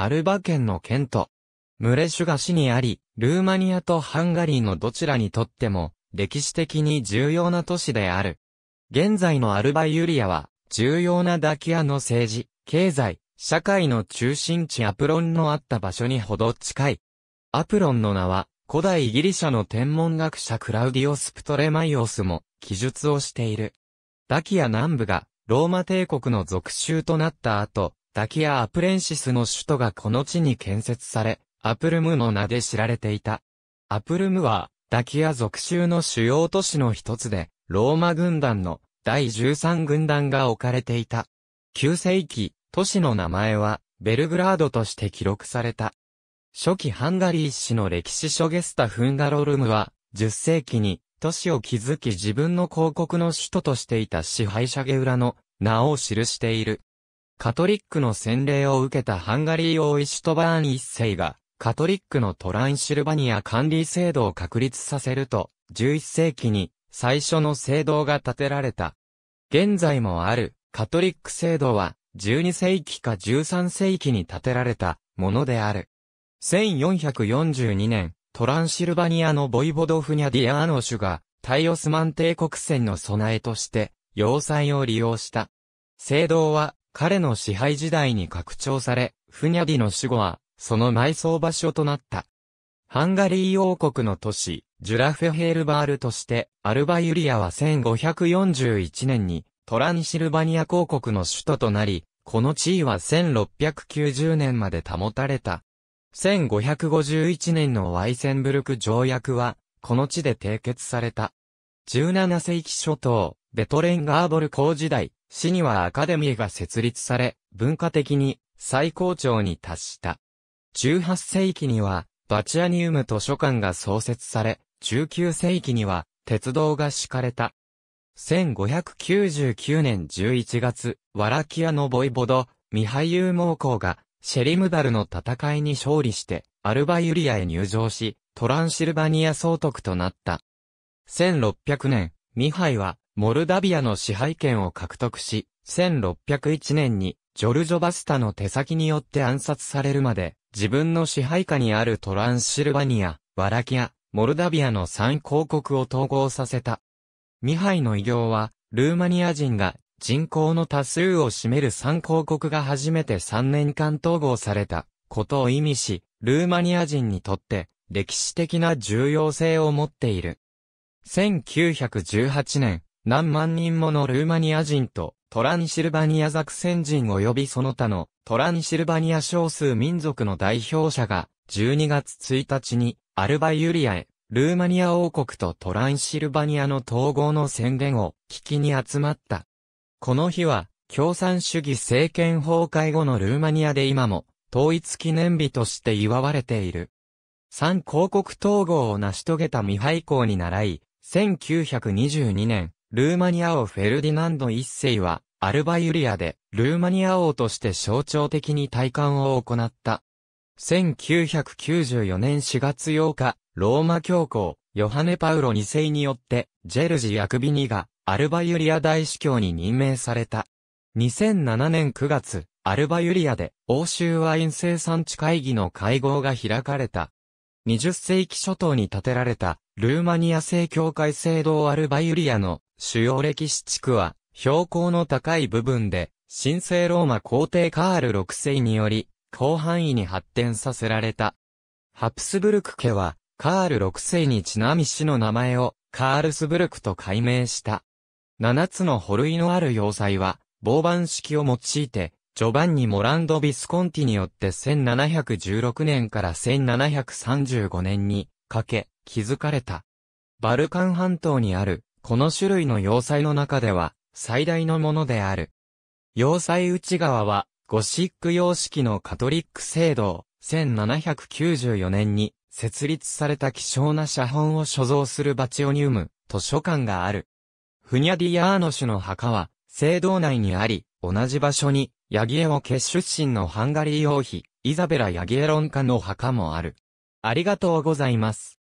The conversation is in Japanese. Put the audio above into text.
アルバ県の県都、ムレシュガ市にあり、ルーマニアとハンガリーのどちらにとっても、歴史的に重要な都市である。現在のアルバユリアは、重要なダキアの政治、経済、社会の中心地アプロンのあった場所にほど近い。アプロンの名は、古代ギリシャの天文学者クラウディオス・プトレマイオスも、記述をしている。ダキア南部が、ローマ帝国の属州となった後、ダキア・アプレンシスの首都がこの地に建設され、アプルムの名で知られていた。アプルムは、ダキア属州の主要都市の一つで、ローマ軍団の第13軍団が置かれていた。9世紀、都市の名前は、ベルグラードとして記録された。初期ハンガリー史の歴史書ゲスタ・フンガロルムは、10世紀に都市を築き自分の広告の首都としていた支配者ゲウラの名を記している。カトリックの洗礼を受けたハンガリー王イシュトバーン一世が、カトリックのトランシルバニア管理制度を確立させると、11世紀に最初の制度が建てられた。現在もあるカトリック制度は、12世紀か13世紀に建てられたものである。1442年、トランシルバニアのボイボドフニャディアーノシが、が、イオスマン帝国船の備えとして、要塞を利用した。聖堂は、彼の支配時代に拡張され、フニャディの死後は、その埋葬場所となった。ハンガリー王国の都市、ジュラフェヘールバールとして、アルバユリアは1541年に、トランシルバニア公国の首都となり、この地位は1690年まで保たれた。1551年のワイセンブルク条約は、この地で締結された。17世紀初頭、ベトレンガーボル公時代、市にはアカデミーが設立され、文化的に最高潮に達した。18世紀には、バチアニウム図書館が創設され、19世紀には、鉄道が敷かれた。1599年11月、ワラキアのボイボド、ミハイユー猛攻が、シェリムダルの戦いに勝利して、アルバユリアへ入城し、トランシルバニア総督となった。1600年、ミハイは、モルダビアの支配権を獲得し、1601年にジョルジョ・バスタの手先によって暗殺されるまで、自分の支配下にあるトランシルバニア、ワラキア、モルダビアの3公国を統合させた。ミハイの偉業は、ルーマニア人が人口の多数を占める3公国が初めて3年間統合されたことを意味し、ルーマニア人にとって歴史的な重要性を持っている。1918年、何万人ものルーマニア人とトランシルバニア作戦人及びその他のトランシルバニア少数民族の代表者が12月1日にアルバユリアへルーマニア王国とトランシルバニアの統合の宣言を聞きに集まった。この日は共産主義政権崩壊後のルーマニアで今も統一記念日として祝われている。三公国統合を成し遂げた未廃校に倣い、1922年、ルーマニア王フェルディナンド一世は、アルバユリアで、ルーマニア王として象徴的に戴冠を行った。1994年4月8日、ローマ教皇、ヨハネ・パウロ二世によって、ジェルジ・ヤクビニが、アルバユリア大司教に任命された。2007年9月、アルバユリアで、欧州ワイン生産地会議の会合が開かれた。20世紀初頭に建てられた、ルーマニア正教会聖堂アルバユリアの主要歴史地区は、標高の高い部分で、神聖ローマ皇帝カール6世により、広範囲に発展させられた。ハプスブルク家は、カール6世にちなみ市の名前を、カールスブルクと改名した。7つの保類のある要塞は、防板式を用いて、ジョバンニ・モランド・ビスコンティによって1716年から1735年にかけ、築かれた。バルカン半島にある、この種類の要塞の中では、最大のものである。要塞内側は、ゴシック様式のカトリック制度1794年に設立された希少な写本を所蔵するバチオニウム、図書館がある。フニャディアーノシの墓は、聖堂内にあり、同じ場所にヤギエオ家出身のハンガリー王妃、イザベラ・ヤギエロン家の墓もある。ありがとうございます。